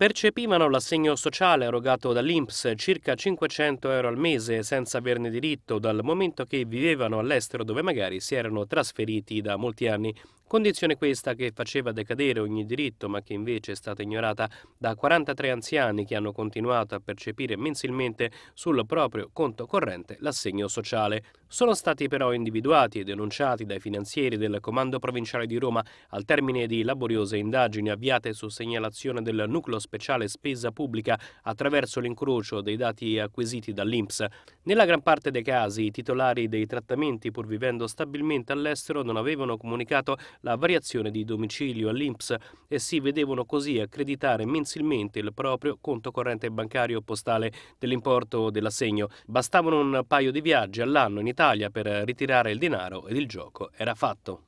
percepivano l'assegno sociale erogato dall'INPS, circa 500 euro al mese, senza averne diritto dal momento che vivevano all'estero dove magari si erano trasferiti da molti anni. Condizione questa che faceva decadere ogni diritto, ma che invece è stata ignorata da 43 anziani che hanno continuato a percepire mensilmente sul proprio conto corrente l'assegno sociale. Sono stati però individuati e denunciati dai finanzieri del Comando Provinciale di Roma al termine di laboriose indagini avviate su segnalazione del Nucleo Speciale Spesa Pubblica attraverso l'incrocio dei dati acquisiti dall'INPS. Nella gran parte dei casi i titolari dei trattamenti pur vivendo stabilmente all'estero non avevano comunicato la variazione di domicilio all'INPS e si vedevano così accreditare mensilmente il proprio conto corrente bancario postale dell'importo dell'assegno. Bastavano un paio di viaggi all'anno in Italia per ritirare il denaro ed il gioco era fatto.